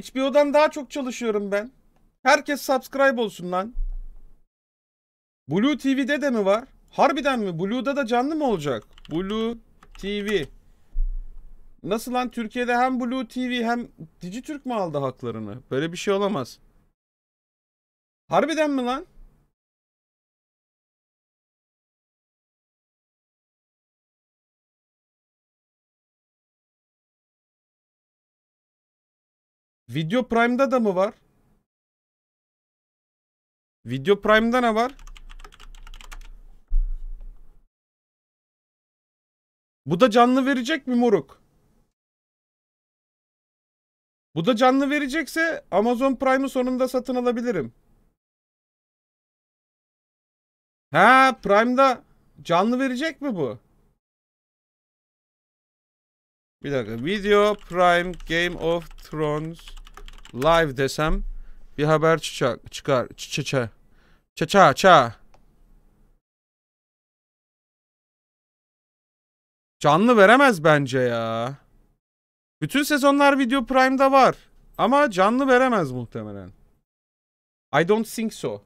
HBO'dan daha çok çalışıyorum ben. Herkes subscribe olsun lan. Blue TV'de de mi var? Harbiden mi? Blue'da da canlı mı olacak? Blue TV. Nasıl lan Türkiye'de hem Blue TV hem Dijitürk mü aldı haklarını? Böyle bir şey olamaz. Harbiden mi lan? Video Prime'da da mı var? Video Prime'da ne var? Bu da canlı verecek mi moruk? Bu da canlı verecekse Amazon Prime'ı sonunda satın alabilirim. Ha Prime'da canlı verecek mi bu? Bir dakika. Video Prime Game of Thrones Live desem bir haber çıkar. Çıkar. Çıça. Çıça. Ça. Canlı veremez bence ya. Bütün sezonlar Video Prime'da var. Ama canlı veremez muhtemelen. I don't think so.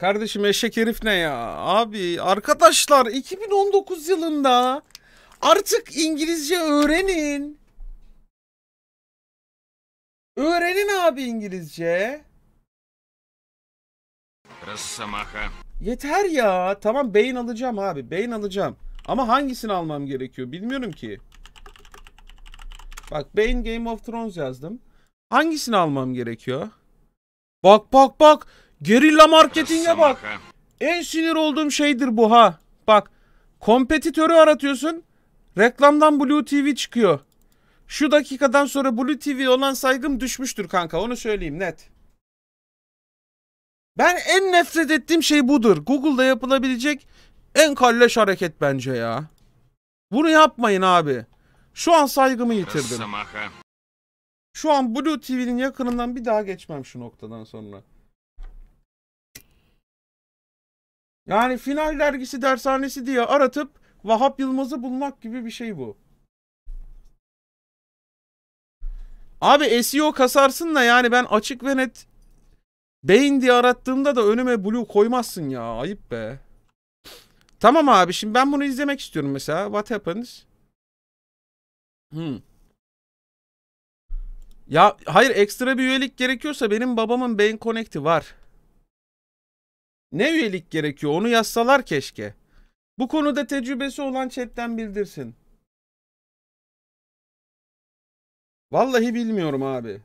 Kardeşim eşek herif ne ya? Abi arkadaşlar 2019 yılında artık İngilizce öğrenin. Öğrenin abi İngilizce. Rassamaha. Yeter ya. Tamam beyin alacağım abi. Beyin alacağım. Ama hangisini almam gerekiyor bilmiyorum ki. Bak beyin Game of Thrones yazdım. Hangisini almam gerekiyor? Bak bak bak. Gerilla marketinge bak. En sinir olduğum şeydir bu ha. Bak kompetitörü aratıyorsun. Reklamdan Blue TV çıkıyor. Şu dakikadan sonra Blue TV olan saygım düşmüştür kanka onu söyleyeyim net. Ben en nefret ettiğim şey budur. Google'da yapılabilecek en kalleş hareket bence ya. Bunu yapmayın abi. Şu an saygımı yitirdim. Şu an Blue TV'nin yakınından bir daha geçmem şu noktadan sonra. Yani final dergisi dershanesi diye aratıp Vahap Yılmaz'ı bulmak gibi bir şey bu. Abi SEO kasarsın da yani ben açık ve net Beyin diye arattığımda da önüme Blue koymazsın ya. Ayıp be. Tamam abi şimdi ben bunu izlemek istiyorum mesela. What happens? Hmm. Ya hayır ekstra bir üyelik gerekiyorsa benim babamın Beyin Connect'i var. Ne üyelik gerekiyor onu yazsalar keşke. Bu konuda tecrübesi olan chatten bildirsin. Vallahi bilmiyorum abi.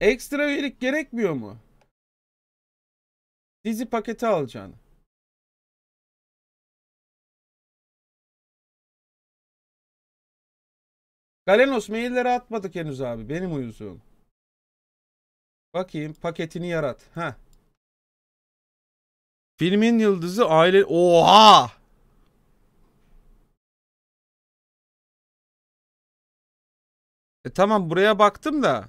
Ekstra üyelik gerekmiyor mu? Dizi paketi alacaksın. Galenos mailleri atmadık henüz abi. Benim uyuzum. Bakayım paketini yarat. Ha. Filmin yıldızı aile... Oha! E tamam buraya baktım da.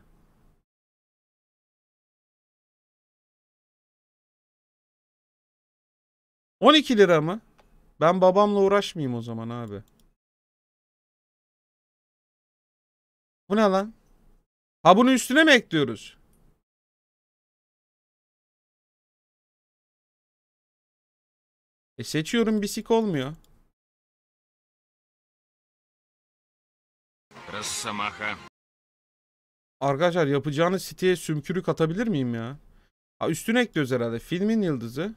On iki lira mı? Ben babamla uğraşmayayım o zaman abi. Bu ne lan? Ha bunu üstüne mi ekliyoruz? E seçiyorum bisik olmuyor. Ressamaha. Arkadaşlar yapacağınız siteye sümkürük atabilir miyim ya? Ha üstüne ekliyoruz herhalde. Filmin yıldızı.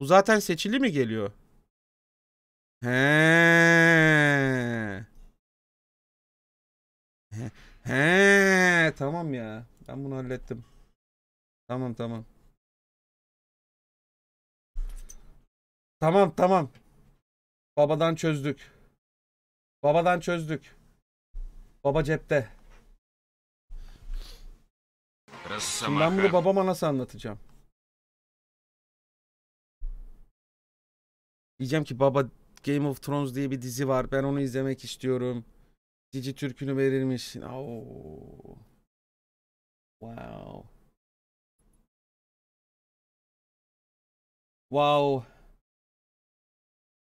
Bu zaten seçili mi geliyor? He. He, he tamam ya. Ben bunu hallettim. Tamam tamam. Tamam tamam. Babadan çözdük. Babadan çözdük. Baba cepte. Şimdi ben bunu babama nasıl anlatacağım? Diyeceğim ki baba Game of Thrones diye bir dizi var. Ben onu izlemek istiyorum. Cici türkünü verirmişsin. Oh. Wow. Wow.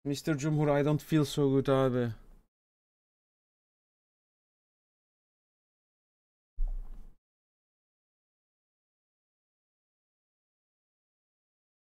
Mr. Cumhur I don't feel so good abi.